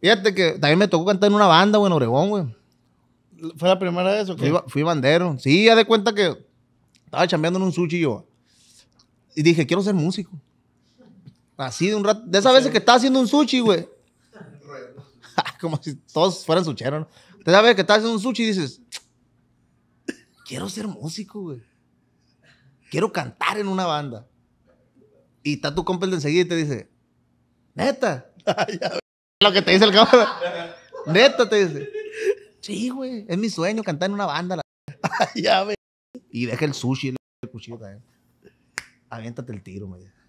Fíjate que también me tocó cantar en una banda, güey, en Oregón, güey. ¿Fue la primera vez o qué? Fui, bandero. Sí, ya de cuenta que estaba chambeando en un sushi yo. Y dije, quiero ser músico. Así de un rato. De esas veces que estaba haciendo un sushi, güey. Como si todos fueran sucheros, ¿no? De esas veces que estás haciendo un sushi y dices, quiero ser músico, güey. Quiero cantar en una banda. Y está tu compa el de enseguida y te dice, neta. Ah, lo que te dice el cabrón. Neto te dice. Sí, güey. Es mi sueño cantar en una banda. ya, güey. Y deja el sushi y el cuchillo también. Eh. Aviéntate el tiro, güey.